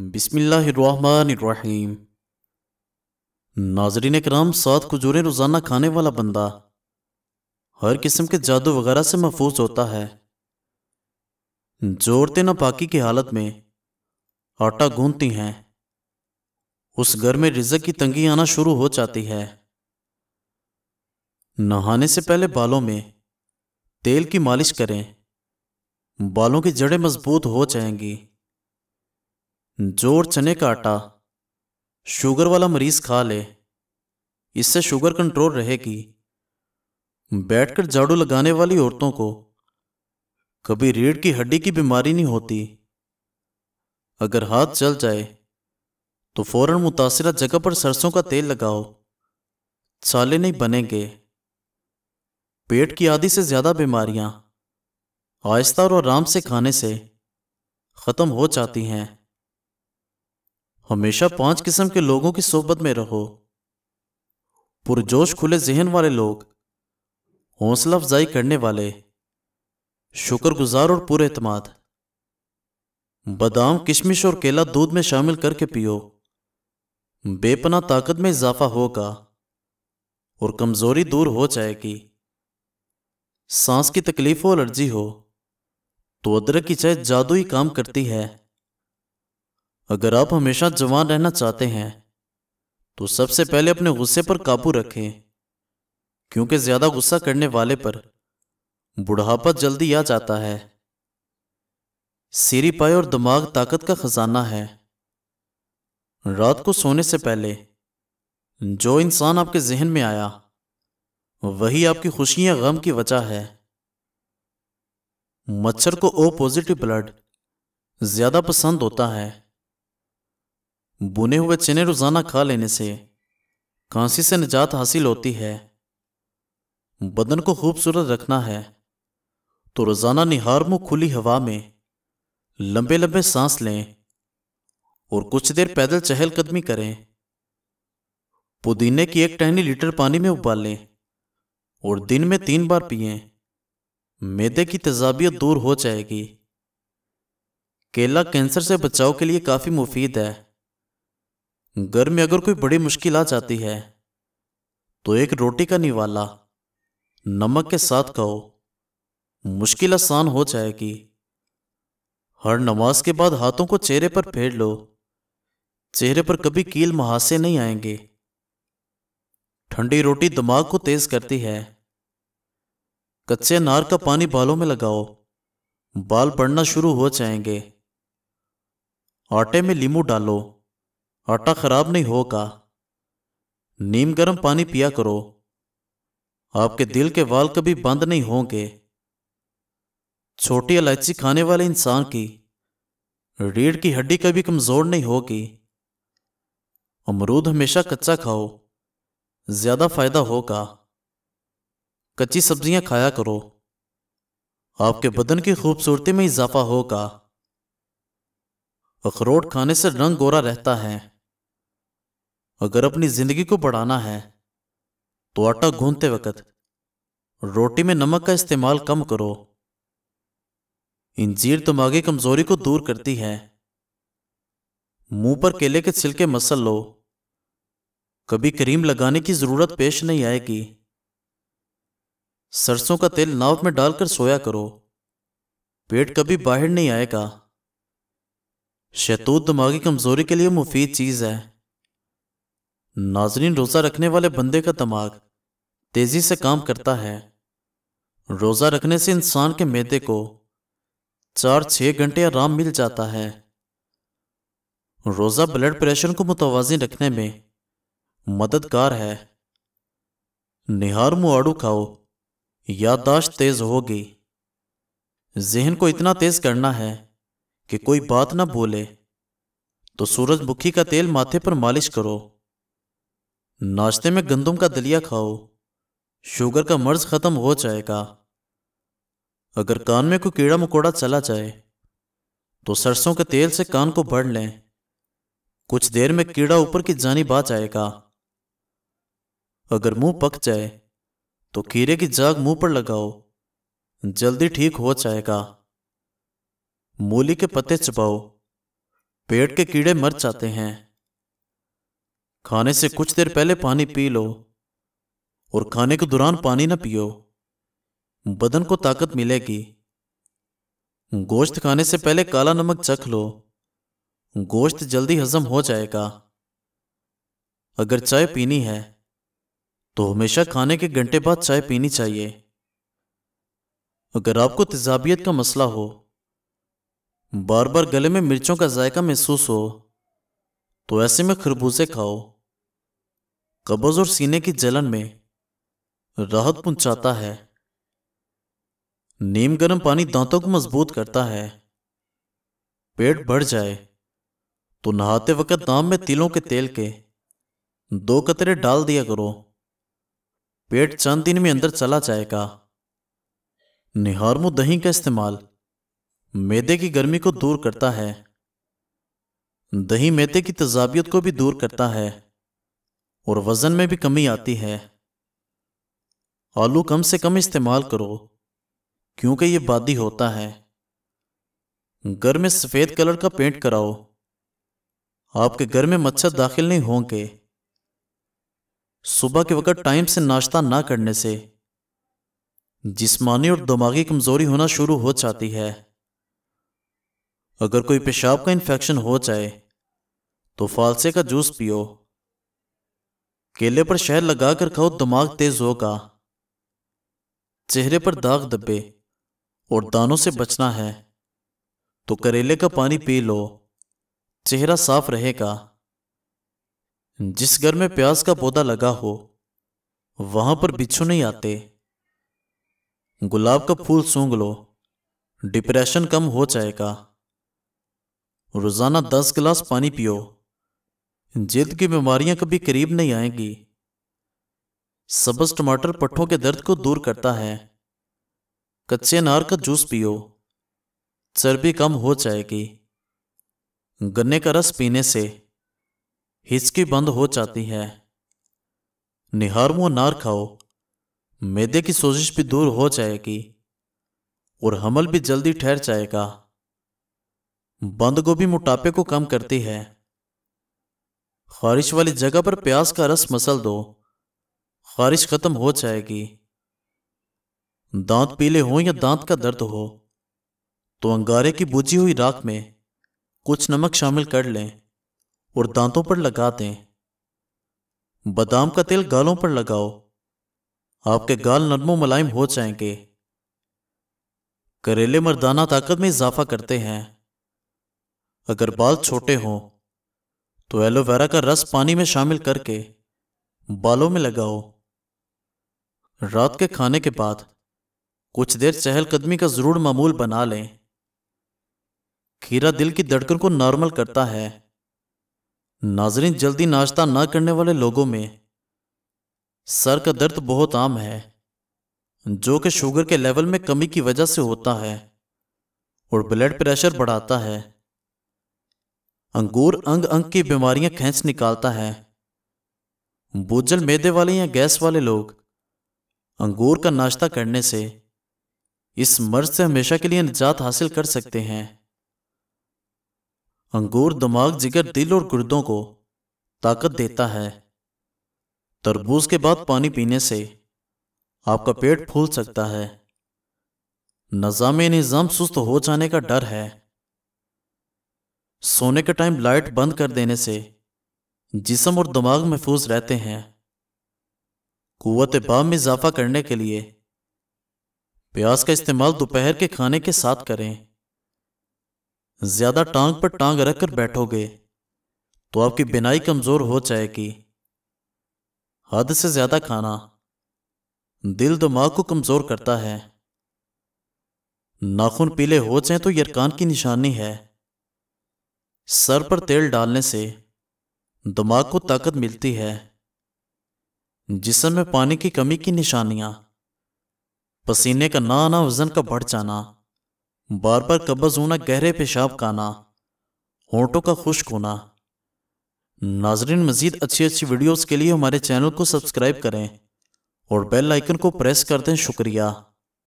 बिस्मिल्लाम नाजरीन कराम सात खजूरें रोज़ाना खाने वाला बंदा हर किस्म के जादू वगैरह से महफूज होता है जोड़ते पाकी की हालत में आटा गूंथती हैं उस घर में रिजक की तंगी आना शुरू हो जाती है नहाने से पहले बालों में तेल की मालिश करें बालों की जड़ें मजबूत हो जाएंगी जोर चने का आटा शुगर वाला मरीज खा ले इससे शुगर कंट्रोल रहेगी बैठकर झाड़ू लगाने वाली औरतों को कभी रीढ़ की हड्डी की बीमारी नहीं होती अगर हाथ जल जाए तो फौरन मुतासरा जगह पर सरसों का तेल लगाओ छाले नहीं बनेंगे पेट की आधी से ज़्यादा बीमारियां आहिस्ता और आराम से खाने से ख़त्म हो जाती हैं हमेशा पांच किस्म के लोगों की सोहबत में रहो पुरजोश खुले जहन वाले लोग हौसला अफजाई करने वाले शुक्रगुजार और पूरे अतमाद बादाम किशमिश और केला दूध में शामिल करके पियो बेपना ताकत में इजाफा होगा और कमजोरी दूर हो जाएगी सांस की तकलीफ और एलर्जी हो तो अदरक की चाय जादुई काम करती है अगर आप हमेशा जवान रहना चाहते हैं तो सबसे पहले अपने गुस्से पर काबू रखें क्योंकि ज्यादा गुस्सा करने वाले पर बुढ़ापा जल्दी आ जाता है सीरी पाए और दिमाग ताकत का खजाना है रात को सोने से पहले जो इंसान आपके जहन में आया वही आपकी खुशियां गम की वजह है मच्छर को ओ पॉजिटिव ब्लड ज्यादा पसंद होता है बुने हुए चने रोज़ाना खा लेने से खांसी से निजात हासिल होती है बदन को खूबसूरत रखना है तो रोज़ाना निहार मुंह खुली हवा में लंबे लंबे सांस लें और कुछ देर पैदल चहलकदमी करें पुदीने की एक टहनी लीटर पानी में उबालें और दिन में तीन बार पिए मैदे की तेजाबियत दूर हो जाएगी केला कैंसर से बचाव के लिए काफ़ी मुफीद है घर में अगर कोई बड़ी मुश्किल आ जाती है तो एक रोटी का निवाला नमक के साथ खाओ मुश्किल आसान हो जाएगी हर नमाज के बाद हाथों को चेहरे पर फेर लो चेहरे पर कभी कील महासे नहीं आएंगे ठंडी रोटी दिमाग को तेज करती है कच्चे नार का पानी बालों में लगाओ बाल पड़ना शुरू हो जाएंगे आटे में लीमू डालो आटा खराब नहीं होगा नीम गर्म पानी पिया करो आपके दिल के वाल कभी बंद नहीं होंगे छोटी इलायची खाने वाले इंसान की रीढ़ की हड्डी कभी कमजोर नहीं होगी अमरूद हमेशा कच्चा खाओ ज्यादा फायदा होगा कच्ची सब्जियां खाया करो आपके बदन की खूबसूरती में इजाफा होगा अखरोट खाने से रंग गोरा रहता है अगर अपनी जिंदगी को बढ़ाना है तो आटा गूंधते वक्त रोटी में नमक का इस्तेमाल कम करो इंजीर दिमागी कमजोरी को दूर करती है मुंह पर केले के छिलके मसल लो कभी क्रीम लगाने की जरूरत पेश नहीं आएगी सरसों का तेल नाव में डालकर सोया करो पेट कभी बाहर नहीं आएगा शैतूत दिमागी कमजोरी के लिए मुफीद चीज है नाजरीन रोज़ा रखने वाले बंदे का दिमाग तेज़ी से काम करता है रोज़ा रखने से इंसान के मेदे को चार छह घंटे आराम मिल जाता है रोज़ा ब्लड प्रेशर को मुतवाजन रखने में मददगार है निहार मुआड़ू खाओ यादाश्त तेज़ होगी जहन को इतना तेज़ करना है कि कोई बात ना बोले तो सूरजमुखी का तेल माथे पर मालिश करो नाश्ते में गंदम का दलिया खाओ शुगर का मर्ज खत्म हो जाएगा अगर कान में कोई कीड़ा मकोड़ा चला जाए तो सरसों के तेल से कान को भर लें कुछ देर में कीड़ा ऊपर की जानी बा जाएगा अगर मुंह पक जाए तो कीड़े की जाग मुंह पर लगाओ जल्दी ठीक हो जाएगा मूली के पत्ते चबाओ पेट के कीड़े मर जाते हैं खाने से कुछ देर पहले पानी पी लो और खाने के दौरान पानी ना पियो बदन को ताकत मिलेगी गोश्त खाने से पहले काला नमक चख लो गोश्त जल्दी हजम हो जाएगा अगर चाय पीनी है तो हमेशा खाने के घंटे बाद चाय पीनी चाहिए अगर आपको तेजाबियत का मसला हो बार बार गले में मिर्चों का जायका महसूस हो तो ऐसे में खरबूजे खाओ कब्ज़ और सीने की जलन में राहत पहुंचाता है नीम गर्म पानी दांतों को मजबूत करता है पेट बढ़ जाए तो नहाते वक्त दाम में तिलों के तेल के दो कतरे डाल दिया करो पेट चंद दिन में अंदर चला जाएगा निहार दही का इस्तेमाल मैदे की गर्मी को दूर करता है दही मैदे की तजाबियत को भी दूर करता है और वज़न में भी कमी आती है आलू कम से कम इस्तेमाल करो क्योंकि ये बादी होता है घर में सफ़ेद कलर का पेंट कराओ आपके घर में मच्छर दाखिल नहीं होंगे सुबह के वक्त टाइम से नाश्ता ना करने से जिस्मानी और दिमागी कमजोरी होना शुरू हो जाती है अगर कोई पेशाब का इन्फेक्शन हो जाए तो फालसे का जूस पियो केले पर शहर लगा कर खाओ दिमाग तेज होगा चेहरे पर दाग दबे और दानों से बचना है तो करेले का पानी पी लो चेहरा साफ रहेगा जिस घर में प्याज का पौधा लगा हो वहां पर बिच्छू नहीं आते गुलाब का फूल सूंघ लो डिप्रेशन कम हो जाएगा रोजाना दस गिलास पानी पियो जिद की बीमारियां कभी करीब नहीं आएंगी सबस टमाटर पट्ठों के दर्द को दूर करता है कच्चे अनार का जूस पियो चर्बी कम हो जाएगी गन्ने का रस पीने से हिचकी बंद हो जाती है निहार मुँह अनार खाओ मैदे की सोजिश भी दूर हो जाएगी और हमल भी जल्दी ठहर जाएगा बंद गोभी मोटापे को कम करती है खारिश वाली जगह पर प्याज का रस मसल दो खारिश खत्म हो जाएगी दांत पीले हो या दांत का दर्द हो तो अंगारे की बुझी हुई राख में कुछ नमक शामिल कर लें और दांतों पर लगा दें बादाम का तेल गालों पर लगाओ आपके गाल नरमो मुलायम हो जाएंगे करेले मर्दाना ताकत में इजाफा करते हैं अगर बाल छोटे हों तो एलोवेरा का रस पानी में शामिल करके बालों में लगाओ रात के खाने के बाद कुछ देर चहलकदमी का ज़रूर मामूल बना लें खीरा दिल की धड़कन को नॉर्मल करता है नाजरीन जल्दी नाश्ता ना करने वाले लोगों में सर का दर्द बहुत आम है जो कि शुगर के लेवल में कमी की वजह से होता है और ब्लड प्रेशर बढ़ाता है अंगूर अंग अंग की बीमारियां खेच निकालता है बोझल मैदे वाले या गैस वाले लोग अंगूर का नाश्ता करने से इस मर्ज से हमेशा के लिए निजात हासिल कर सकते हैं अंगूर दिमाग जिगर दिल और गुर्दों को ताकत देता है तरबूज के बाद पानी पीने से आपका पेट फूल सकता है नज़ाम निज़ाम सुस्त हो जाने का डर है सोने के टाइम लाइट बंद कर देने से जिसम और दिमाग महफूज रहते हैं कुत बाम में इजाफा करने के लिए प्याज का इस्तेमाल दोपहर के खाने के साथ करें ज्यादा टांग पर टांग रखकर बैठोगे तो आपकी बिनाई कमजोर हो जाएगी हद से ज्यादा खाना दिल दिमाग को कमजोर करता है नाखून पीले हो जाए तो यरकान की निशानी है सर पर तेल डालने से दिमाग को ताकत मिलती है जिसम में पानी की कमी की निशानियां पसीने का ना आना वजन का बढ़ जाना बार बार कब्ज होना गहरे पेशाब का आना होंठों का खुश्क होना नाजरीन मजीद अच्छी अच्छी वीडियोस के लिए हमारे चैनल को सब्सक्राइब करें और बेल आइकन को प्रेस कर दें शुक्रिया